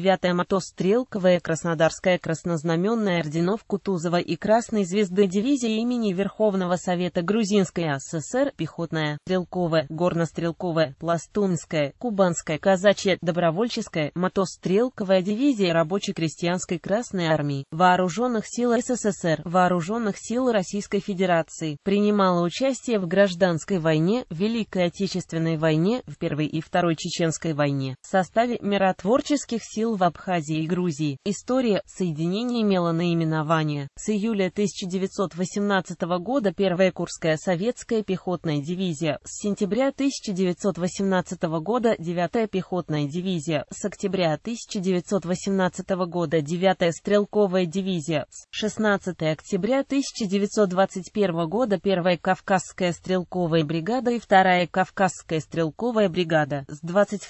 9-я мотострелковая Краснодарская краснознаменная орденов Кутузова и Красной Звезды дивизии имени Верховного Совета Грузинской ССР, пехотная, стрелковая, горнострелковая, пластунская, кубанская, казачья, добровольческая, мотострелковая дивизия рабоче-крестьянской Красной Армии, Вооруженных сил СССР, Вооруженных сил Российской Федерации, принимала участие в Гражданской войне, Великой Отечественной войне, в Первой и Второй Чеченской войне, в составе миротворческих сил сил в Абхазии и Грузии. История соединения имела наименование. С июля 1918 года первая Курская советская пехотная дивизия, с сентября 1918 года 9-я пехотная дивизия, с октября 1918 года 9-я стрелковая дивизия, с 16 октября 1921 года Первая Кавказская стрелковая бригада и вторая Кавказская стрелковая бригада, с 22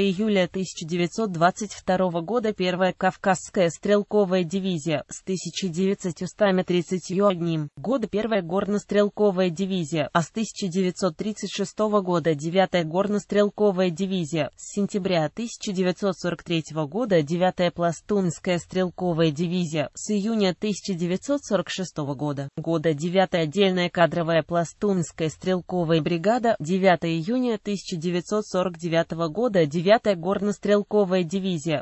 июля 1922 1942 года первая Кавказская стрелковая дивизия с 1931 года первая горно-стрелковая дивизия, а с 1936 года девятая горно-стрелковая дивизия, с сентября 1943 года девятая пластунская стрелковая дивизия, с июня 1946 года, года девятая отдельная кадровая пластунская стрелковая бригада, 9 июня 1949 года девятая горно-стрелковая дивизия,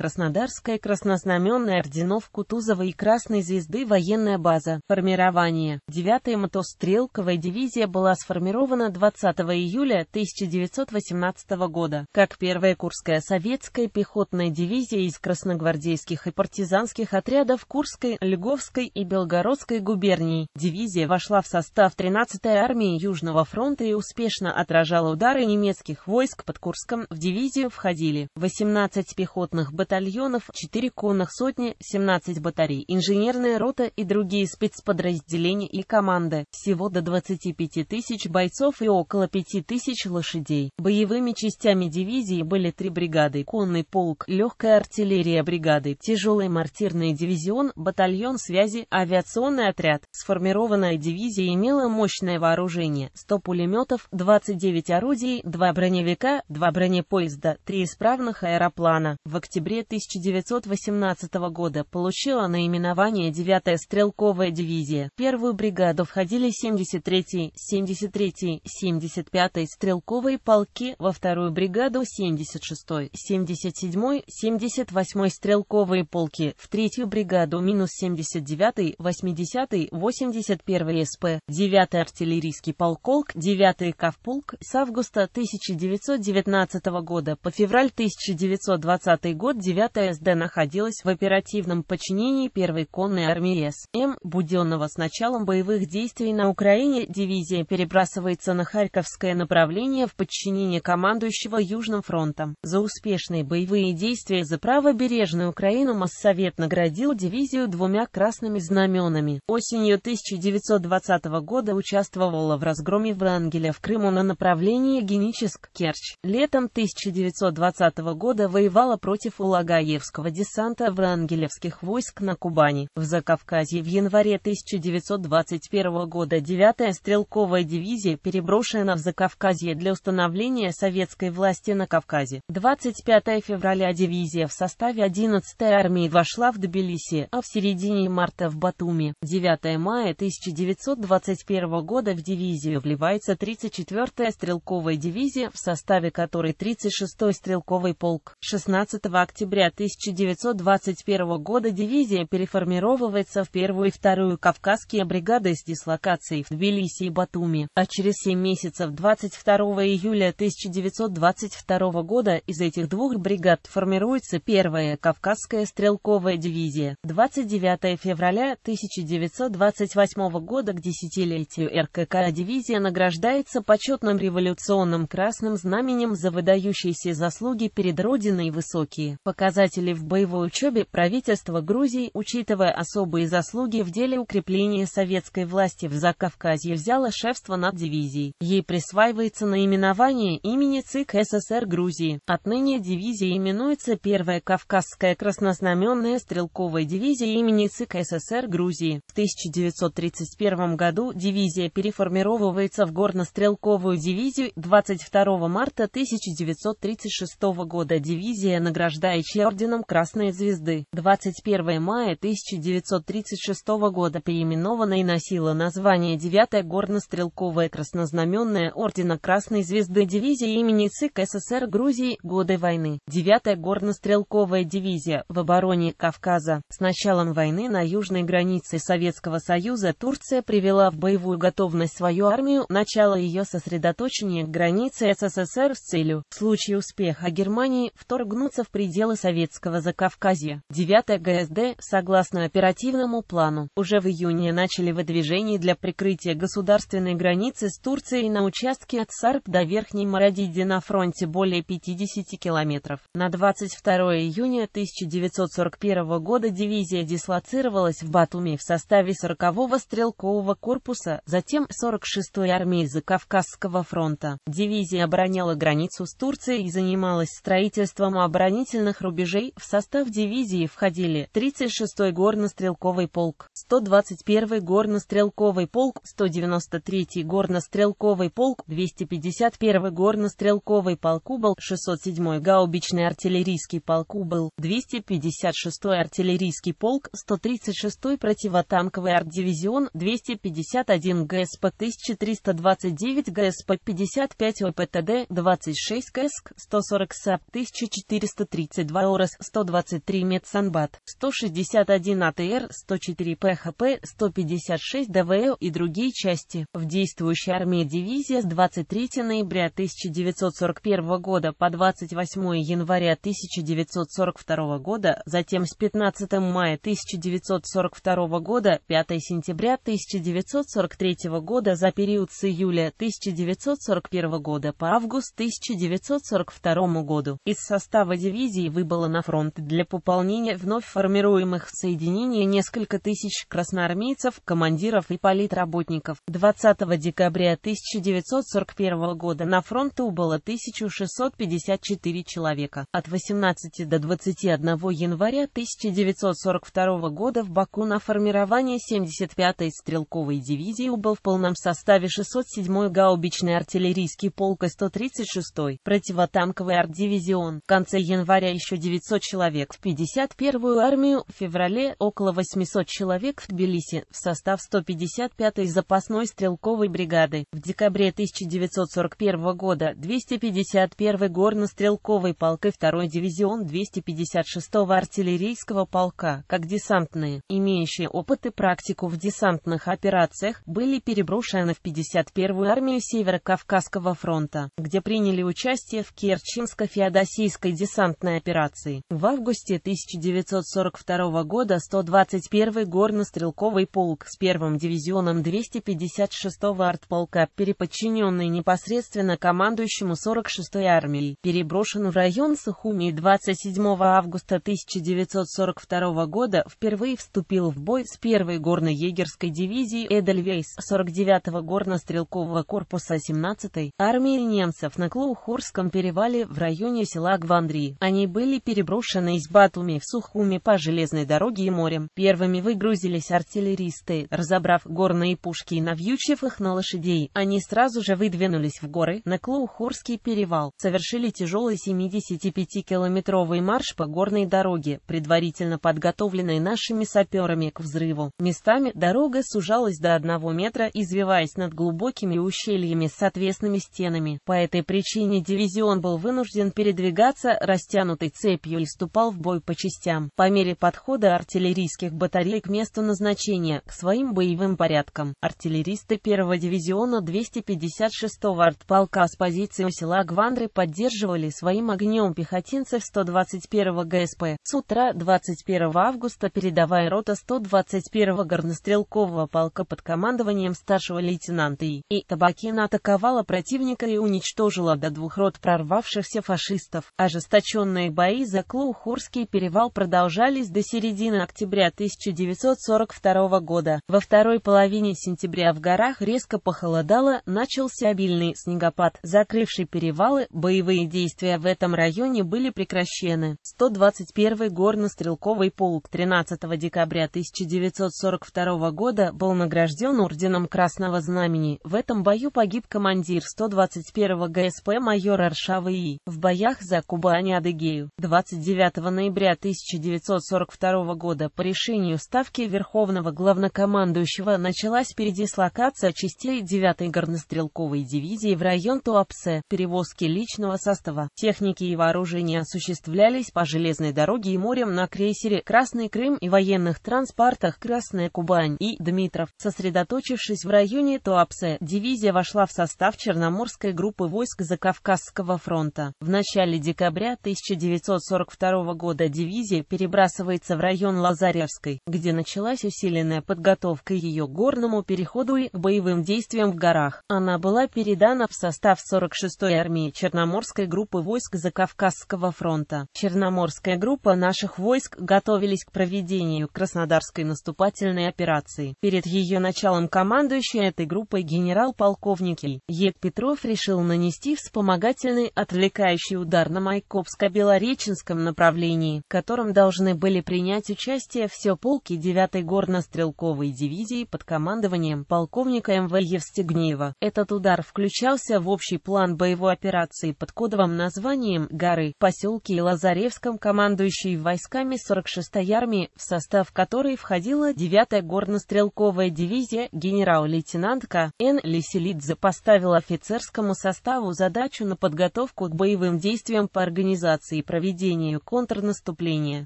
Краснодарская краснознаменная орденов Кутузова и Красной Звезды военная база. Формирование. 9-я мотострелковая дивизия была сформирована 20 июля 1918 года, как первая Курская советская пехотная дивизия из красногвардейских и партизанских отрядов Курской, Льговской и Белгородской губерний. Дивизия вошла в состав 13-й армии Южного фронта и успешно отражала удары немецких войск под Курском. В дивизию входили 18 пехотных батальонов, батальонов, 4 конных сотни, 17 батарей, инженерная рота и другие спецподразделения и команды, всего до 25 тысяч бойцов и около 5 тысяч лошадей. Боевыми частями дивизии были три бригады, конный полк, легкая артиллерия бригады, тяжелый мортирный дивизион, батальон связи, авиационный отряд. Сформированная дивизия имела мощное вооружение, 100 пулеметов, 29 орудий, 2 броневика, 2 бронепоезда, 3 исправных аэроплана. В октябре июня 1918 года получила наименование 9-я стрелковая дивизия. В первую бригаду входили 73-й, 73-й, 75-й стрелковые полки, во вторую бригаду 76-й, 77-й, 78-й стрелковые полки, в третью бригаду минус 79-й, 80-й, 81-й СП, 9-й артиллерийский полколк, 9-й Кавполк с августа 1919 года по февраль 1920 год 9 СД находилась в оперативном подчинении первой конной армии С.М. Буденного с началом боевых действий на Украине дивизия перебрасывается на Харьковское направление в подчинение командующего Южным фронтом. За успешные боевые действия за правобережную Украину Моссовет наградил дивизию двумя красными знаменами. Осенью 1920 года участвовала в разгроме Врангеля в Крыму на направлении Геническ-Керчь. Летом 1920 года воевала против Ула Алагаевского десанта врангелевских войск на Кубани. В Закавказье в январе 1921 года 9-я стрелковая дивизия переброшена в Закавказье для установления советской власти на Кавказе. 25 февраля дивизия в составе 11-й армии вошла в Тбилиси, а в середине марта в Батуми. 9 мая 1921 года в дивизию вливается 34-я стрелковая дивизия, в составе которой 36-й стрелковый полк. 16 октября октября 1921 года дивизия переформировывается в первую и вторую Кавказские бригады с дислокацией в Тбилиси и Батуми, а через 7 месяцев 22 июля 1922 года из этих двух бригад формируется первая Кавказская стрелковая дивизия. 29 февраля 1928 года к десятилетию РКК дивизия награждается почетным революционным красным знаменем за выдающиеся заслуги перед Родиной высокие. По показателей в боевой учебе правительство Грузии, учитывая особые заслуги в деле укрепления советской власти в Закавказье, взяло шефство над дивизией. Ей присваивается наименование имени ЦИК СССР Грузии. Отныне дивизия именуется Первая Кавказская краснознаменная стрелковая дивизия имени ЦИК СССР Грузии. В 1931 году дивизия переформировывается в горно-стрелковую дивизию 22 марта 1936 года дивизия награждается Николаевич орденом Красной Звезды. 21 мая 1936 года переименована и носила название 9-я горно-стрелковая краснознаменная ордена Красной Звезды дивизии имени ЦИК СССр Грузии годы войны. 9-я горно-стрелковая дивизия в обороне Кавказа. С началом войны на южной границе Советского Союза Турция привела в боевую готовность свою армию, начало ее сосредоточения к границе СССР с целью, в случае успеха Германии, вторгнуться в пределы пределы советского Закавказья. 9 ГСД, согласно оперативному плану, уже в июне начали выдвижение для прикрытия государственной границы с Турцией на участке от Сарп до Верхней Мародиди на фронте более 50 километров. На 22 июня 1941 года дивизия дислоцировалась в Батуми в составе 40-го стрелкового корпуса, затем 46-й армии Закавказского фронта. Дивизия обороняла границу с Турцией и занималась строительством оборонительных северных рубежей в состав дивизии входили 36-й горнострелковый полк, 121-й горнострелковый полк, 193-й горнострелковый полк, 251-й горнострелковый полк Убал, 607-й гаубичный артиллерийский полк Убал, 256-й артиллерийский полк, 136-й противотанковый арт-дивизион, 251 ГСП, 1329 ГСП, 55 ОПТД, 26 КСК, 140 САП, 1432 122 ОРС, 123 Медсанбат, 161 АТР, 104 ПХП, 156 ДВЛ и другие части. В действующей армии дивизия с 23 ноября 1941 года по 28 января 1942 года, затем с 15 мая 1942 года, 5 сентября 1943 года за период с июля 1941 года по август 1942 году. Из состава дивизии вы выбыло на фронт для пополнения вновь формируемых в соединении несколько тысяч красноармейцев, командиров и политработников. 20 декабря 1941 года на фронт убыло 1654 человека. От 18 до 21 января 1942 года в Баку на формирование 75-й стрелковой дивизии убыл в полном составе 607-й гаубичный артиллерийский полк и 136-й противотанковый арт-дивизион. В конце января еще 1900 человек в 51-ю армию, в феврале около 800 человек в Тбилиси, в состав 155-й запасной стрелковой бригады, в декабре 1941 года 251-й горно-стрелковый полк и 2-й дивизион 256-го артиллерийского полка, как десантные, имеющие опыт и практику в десантных операциях, были переброшены в 51-ю армию Северо-Кавказского фронта, где приняли участие в Керченско-Феодосийской десантной операции операций. В августе 1942 года 121-й горно-стрелковый полк с первым дивизионом 256-го артполка, переподчиненный непосредственно командующему 46-й армией, переброшен в район Сухуми 27 августа 1942 года впервые вступил в бой с первой горно-егерской дивизией Эдельвейс 49-го горно-стрелкового корпуса 17-й армии немцев на Клоухорском перевале в районе села Гвандри. Они были были переброшены из Батуми в Сухуми по железной дороге и морем. Первыми выгрузились артиллеристы, разобрав горные пушки и навьючив их на лошадей. Они сразу же выдвинулись в горы на Клоухорский перевал, совершили тяжелый 75-километровый марш по горной дороге, предварительно подготовленной нашими саперами к взрыву. Местами дорога сужалась до одного метра, извиваясь над глубокими ущельями с отвесными стенами. По этой причине дивизион был вынужден передвигаться растянутой цепью и вступал в бой по частям, по мере подхода артиллерийских батарей к месту назначения, к своим боевым порядкам. Артиллеристы 1-го дивизиона 256-го артполка с позиции у села Гвандры поддерживали своим огнем пехотинцев 121-го ГСП. С утра 21 августа передовая рота 121-го горнострелкового полка под командованием старшего лейтенанта И. И. Табакина атаковала противника и уничтожила до двух рот прорвавшихся фашистов. Ожесточенные бои за Клоухурский перевал продолжались до середины октября 1942 года. Во второй половине сентября в горах резко похолодало, начался обильный снегопад, закрывший перевалы, боевые действия в этом районе были прекращены. 121-й горно-стрелковый полк 13 декабря 1942 года был награжден орденом Красного Знамени. В этом бою погиб командир 121-го ГСП майор Аршавы И. В боях за Кубань-Адыгею и 29 ноября 1942 года по решению Ставки Верховного Главнокомандующего началась передислокация частей 9-й горнострелковой дивизии в район Туапсе. Перевозки личного состава, техники и вооружения осуществлялись по железной дороге и морем на крейсере «Красный Крым» и военных транспортах «Красная Кубань» и «Дмитров». Сосредоточившись в районе Туапсе, дивизия вошла в состав Черноморской группы войск Закавказского фронта. В начале декабря 1942 1942 года дивизия перебрасывается в район Лазаревской, где началась усиленная подготовка ее горному переходу и к боевым действиям в горах. Она была передана в состав 46-й армии Черноморской группы войск Закавказского фронта. Черноморская группа наших войск готовились к проведению Краснодарской наступательной операции. Перед ее началом командующий этой группой генерал-полковник Е. Петров решил нанести вспомогательный отвлекающий удар на Майкопско-Белорецк Реченском направлении, в котором должны были принять участие все полки 9-й горно-стрелковой дивизии под командованием полковника МВ Евстигнеева. Этот удар включался в общий план боевой операции под кодовым названием «Горы», поселки и Лазаревском, командующий войсками 46-й армии, в состав которой входила 9-я горно-стрелковая дивизия, генерал-лейтенантка Н. Леселидзе поставил офицерскому составу задачу на подготовку к боевым действиям по организации проведения проведению контрнаступления,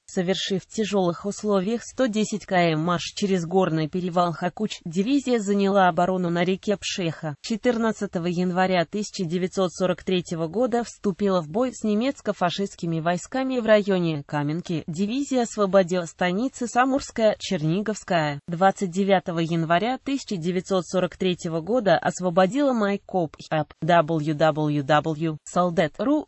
совершив в тяжелых условиях 110 км марш через горный перевал Хакуч. Дивизия заняла оборону на реке Пшеха. 14 января 1943 года вступила в бой с немецко-фашистскими войсками в районе Каменки. Дивизия освободила станицы Самурская, Черниговская. 29 января 1943 года освободила Майкоп. App. www.soldat.ru.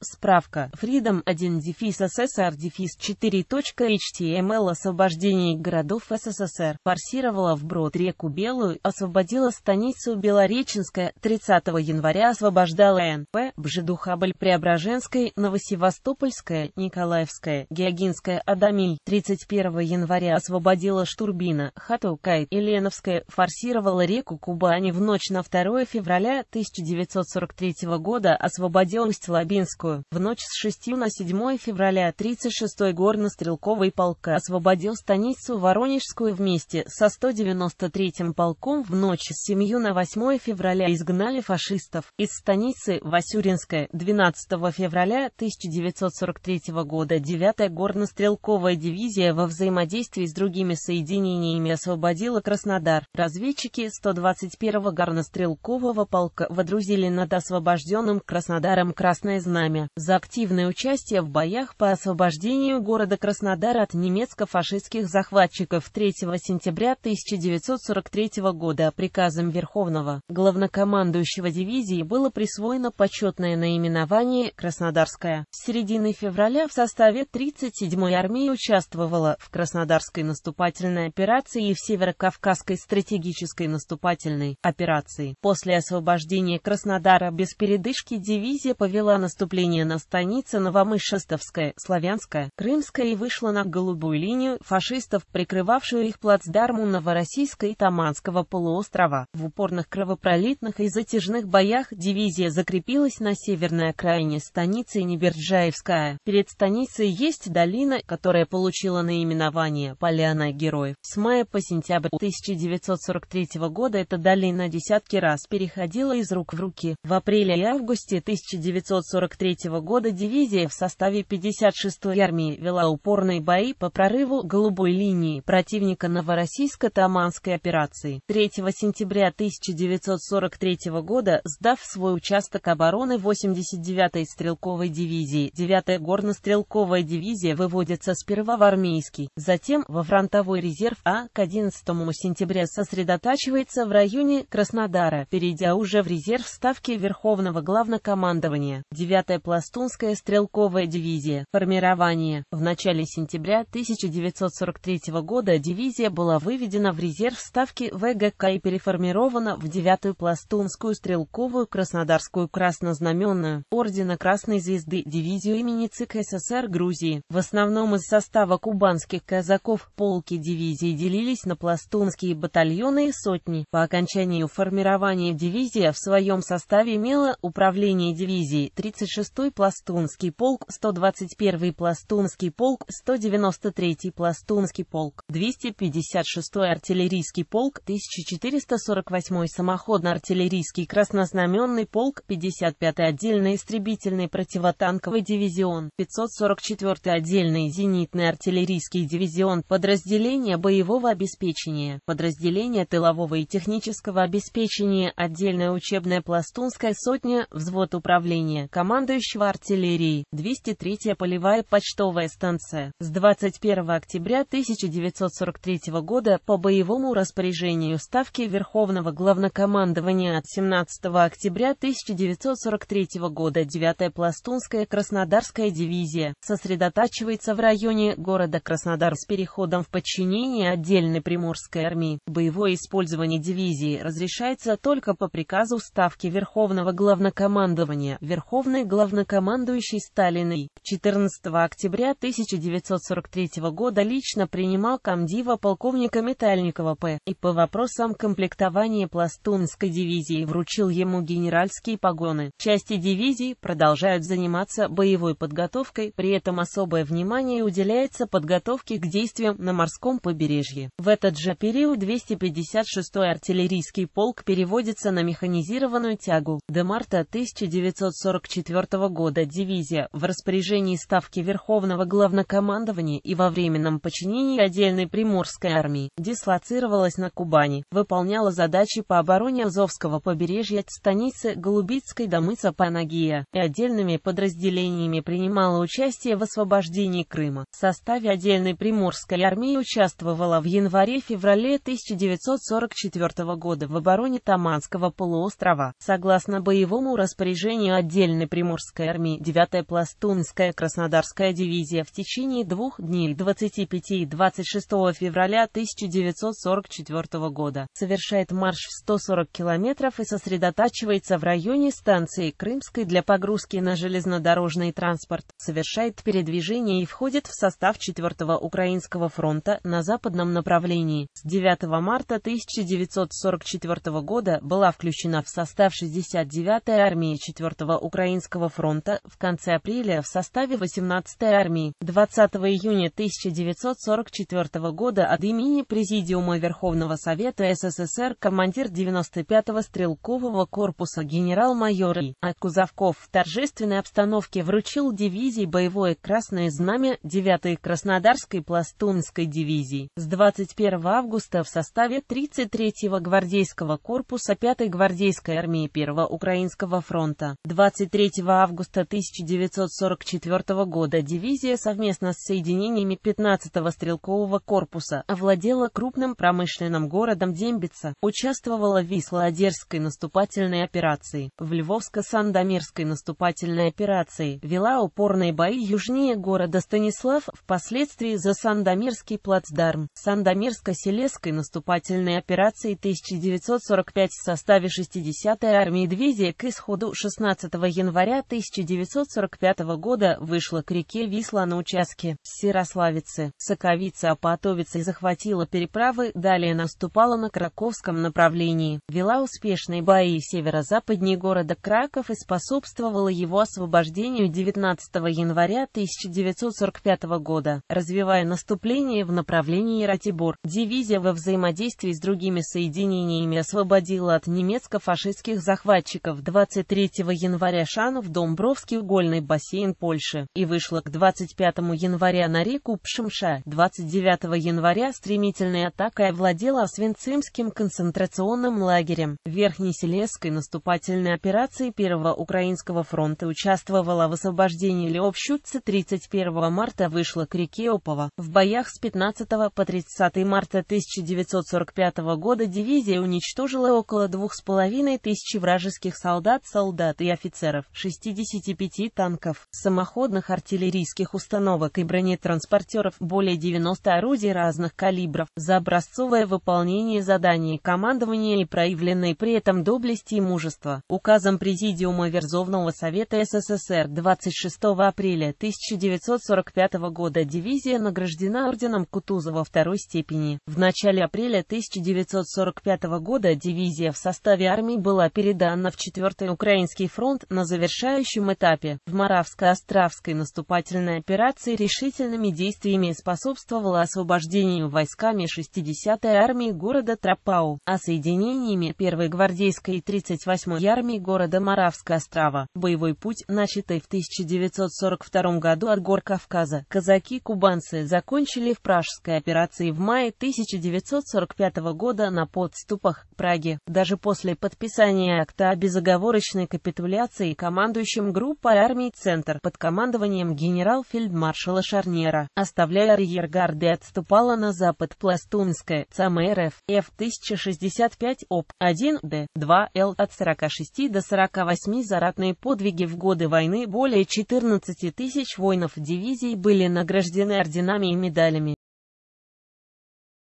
Справка. Freedom 1 дефис сср дефис 4.html эм освобождение городов СССР, форсировала вброд реку Белую, освободила станицу Белореченская, 30 января освобождала Н.П. Бжедухабль Преображенская Новосевастопольская, Николаевская, Геогинская, Адамиль, 31 января освободила Штурбина, Хатукай, Еленовская, форсировала реку Кубани в ночь на 2 февраля 1943 года освободила Усть-Лабинскую, в ночь с 6 на 7 февраля февраля 36-й горно-стрелковый полк освободил станицу Воронежскую вместе со 193-м полком в ночь с 7 на 8 февраля изгнали фашистов из станицы Васюринская 12 февраля 1943 года 9-я горно-стрелковая дивизия во взаимодействии с другими соединениями освободила Краснодар. Разведчики 121-го горно-стрелкового полка водрузили над освобожденным Краснодаром Красное Знамя за активное участие в боях боях по освобождению города Краснодар от немецко-фашистских захватчиков 3 сентября 1943 года приказом Верховного главнокомандующего дивизии было присвоено почетное наименование «Краснодарская». С середины февраля в составе 37-й армии участвовала в Краснодарской наступательной операции и в Северокавказской стратегической наступательной операции. После освобождения Краснодара без передышки дивизия повела наступление на станицы Новомышеста московская, славянская, крымская и вышла на голубую линию фашистов, прикрывавшую их плацдарму Новороссийска и Таманского полуострова. В упорных кровопролитных и затяжных боях дивизия закрепилась на северной окраине станицы Неберджаевская. Перед станицей есть долина, которая получила наименование «Поляна героев». С мая по сентябрь 1943 года эта долина десятки раз переходила из рук в руки. В апреле и августе 1943 года дивизия в составе 56-й армии вела упорные бои по прорыву голубой линии противника Новороссийско-Таманской операции. 3 сентября 1943 года, сдав свой участок обороны 89-й стрелковой дивизии, 9-я горно-стрелковая дивизия выводится сперва в армейский, затем во фронтовой резерв, а к 11 сентября сосредотачивается в районе Краснодара, перейдя уже в резерв ставки Верховного главнокомандования. 9-я пластунская стрелковая дивизия дивизия. Формирование. В начале сентября 1943 года дивизия была выведена в резерв ставки ВГК и переформирована в 9-ю пластунскую стрелковую краснодарскую краснознаменную ордена Красной Звезды дивизию имени ЦК СССР Грузии. В основном из состава кубанских казаков полки дивизии делились на пластунские батальоны и сотни. По окончании формирования дивизия в своем составе имела управление дивизии 36-й пластунский полк 120 221 пластунский полк, 193 пластунский полк, 256 артиллерийский полк, 1448 самоходно-артиллерийский краснознаменный полк, 55 отдельный истребительный противотанковый дивизион, 544 отдельный зенитный артиллерийский дивизион, подразделение боевого обеспечения, подразделение тылового и технического обеспечения, отдельная учебная пластунская сотня, взвод управления, командующего артиллерией, 203 третья полевая почтовая станция, с 21 октября 1943 года по боевому распоряжению Ставки Верховного Главнокомандования от 17 октября 1943 года 9 Пластунская Краснодарская дивизия, сосредотачивается в районе города Краснодар с переходом в подчинение отдельной Приморской армии. Боевое использование дивизии разрешается только по приказу Ставки Верховного Главнокомандования, Верховный Главнокомандующий Сталиной. 14 октября 1943 года лично принимал комдива полковника Метальникова П. и по вопросам комплектования пластунской дивизии вручил ему генеральские погоны. Части дивизии продолжают заниматься боевой подготовкой, при этом особое внимание уделяется подготовке к действиям на морском побережье. В этот же период 256-й артиллерийский полк переводится на механизированную тягу. До марта 1944 года дивизия в распоряжении распоряжении Ставки Верховного Главнокомандования и во временном подчинении отдельной Приморской армии, дислоцировалась на Кубани, выполняла задачи по обороне Азовского побережья от станицы Голубицкой до мыса Панагия и отдельными подразделениями принимала участие в освобождении Крыма. В составе отдельной Приморской армии участвовала в январе-феврале 1944 года в обороне Таманского полуострова. Согласно боевому распоряжению отдельной Приморской армии 9-я пластунская Третья Краснодарская дивизия в течение двух дней 25 и 26 февраля 1944 года совершает марш в 140 километров и сосредотачивается в районе станции Крымской для погрузки на железнодорожный транспорт, совершает передвижение и входит в состав 4 го Украинского фронта на западном направлении. С 9 марта 1944 года была включена в состав 69-й армии 4 го Украинского фронта, в конце апреля в состав составе 18-й армии. 20 июня 1944 года от имени Президиума Верховного Совета СССР командир 95-го стрелкового корпуса генерал-майор И. А. Кузовков в торжественной обстановке вручил дивизии боевое Красное Знамя 9-й Краснодарской пластунской дивизии. С 21 августа в составе 33-го гвардейского корпуса 5-й гвардейской армии 1-го Украинского фронта. 23 августа 1944 1944 года дивизия совместно с соединениями 15-го стрелкового корпуса овладела крупным промышленным городом Дембица, участвовала в Висло-Одерской наступательной операции, в Львовско-Сандомирской наступательной операции, вела упорные бои южнее города Станислав, впоследствии за Сандомирский плацдарм, Сандомирско-Селесской наступательной операции 1945 в составе 60-й армии дивизии к исходу 16 января 1945 года года вышла к реке Висла на участке Сирославицы, Соковицы, Апатовицы и захватила переправы, далее наступала на Краковском направлении, вела успешные бои северо-западнее города Краков и способствовала его освобождению 19 января 1945 года, развивая наступление в направлении Ратибор. Дивизия во взаимодействии с другими соединениями освободила от немецко-фашистских захватчиков 23 января Шанов Домбровский угольный бассейн Польши. Польши, и вышла к 25 января на реку Пшимша. 29 января стремительной атакой овладела Освенцимским концентрационным лагерем. В Верхнеселесской наступательной операции Первого Украинского фронта участвовала в освобождении Леопщутца 31 марта вышла к реке Опова. В боях с 15 по 30 марта 1945 года дивизия уничтожила около 2500 вражеских солдат, солдат и офицеров, 65 танков, самоходов самоходных артиллерийских установок и бронетранспортеров более 90 орудий разных калибров, за образцовое выполнение заданий командования и проявленной при этом доблести и мужество Указом Президиума Верховного Совета СССР 26 апреля 1945 года дивизия награждена орденом Кутузова второй степени. В начале апреля 1945 года дивизия в составе армии была передана в 4-й Украинский фронт на завершающем этапе в Моравско-Астраханском Островской наступательной операции решительными действиями способствовала освобождению войсками 60-й армии города Трапау, а соединениями 1-й гвардейской и 38-й армии города Моравска-Острова. Боевой путь, начатый в 1942 году от гор Кавказа, казаки-кубанцы закончили в Пражской операции в мае 1945 года на подступах к Праге. Даже после подписания акта о безоговорочной капитуляции командующим группой армий «Центр» под командованием генерал-фельдмаршала Шарнера, оставляя арьергарды отступала на запад Пластунская, ЦМРФ, ф 1065 ОП, 1-Д, 2-Л от 46 до 48 за ратные подвиги в годы войны более 14 тысяч воинов дивизий были награждены орденами и медалями.